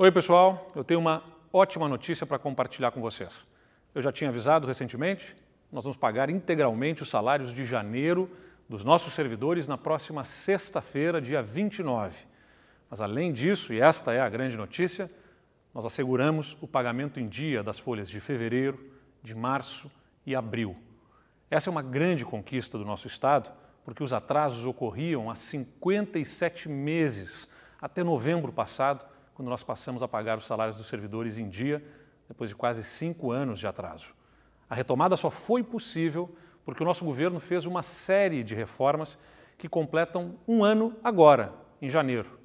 Oi, pessoal. Eu tenho uma ótima notícia para compartilhar com vocês. Eu já tinha avisado recentemente, nós vamos pagar integralmente os salários de janeiro dos nossos servidores na próxima sexta-feira, dia 29. Mas além disso, e esta é a grande notícia, nós asseguramos o pagamento em dia das folhas de fevereiro, de março e abril. Essa é uma grande conquista do nosso Estado, porque os atrasos ocorriam há 57 meses, até novembro passado, quando nós passamos a pagar os salários dos servidores em dia, depois de quase cinco anos de atraso. A retomada só foi possível porque o nosso governo fez uma série de reformas que completam um ano agora, em janeiro.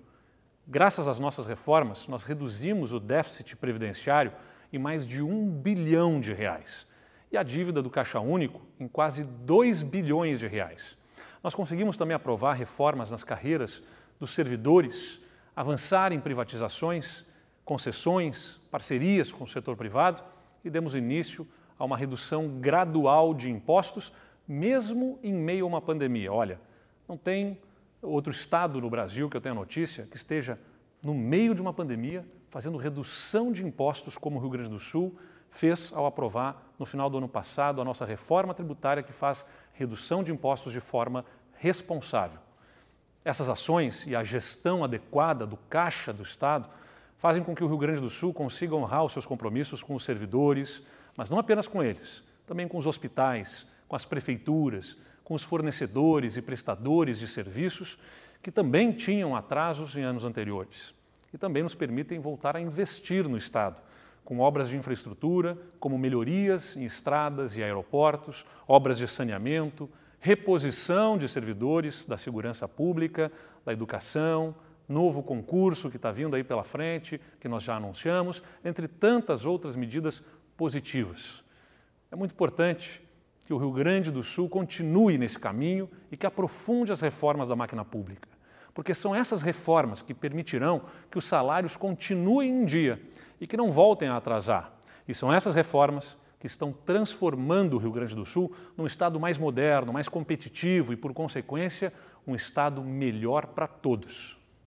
Graças às nossas reformas, nós reduzimos o déficit previdenciário em mais de um bilhão de reais e a dívida do Caixa Único em quase dois bilhões de reais. Nós conseguimos também aprovar reformas nas carreiras dos servidores avançar em privatizações, concessões, parcerias com o setor privado e demos início a uma redução gradual de impostos, mesmo em meio a uma pandemia. Olha, não tem outro estado no Brasil que eu tenha notícia que esteja no meio de uma pandemia fazendo redução de impostos como o Rio Grande do Sul fez ao aprovar no final do ano passado a nossa reforma tributária que faz redução de impostos de forma responsável. Essas ações e a gestão adequada do caixa do Estado fazem com que o Rio Grande do Sul consiga honrar os seus compromissos com os servidores, mas não apenas com eles, também com os hospitais, com as prefeituras, com os fornecedores e prestadores de serviços que também tinham atrasos em anos anteriores. E também nos permitem voltar a investir no Estado, com obras de infraestrutura, como melhorias em estradas e aeroportos, obras de saneamento, reposição de servidores da segurança pública, da educação, novo concurso que está vindo aí pela frente, que nós já anunciamos, entre tantas outras medidas positivas. É muito importante que o Rio Grande do Sul continue nesse caminho e que aprofunde as reformas da máquina pública, porque são essas reformas que permitirão que os salários continuem em dia e que não voltem a atrasar. E são essas reformas que estão transformando o Rio Grande do Sul num estado mais moderno, mais competitivo e, por consequência, um estado melhor para todos.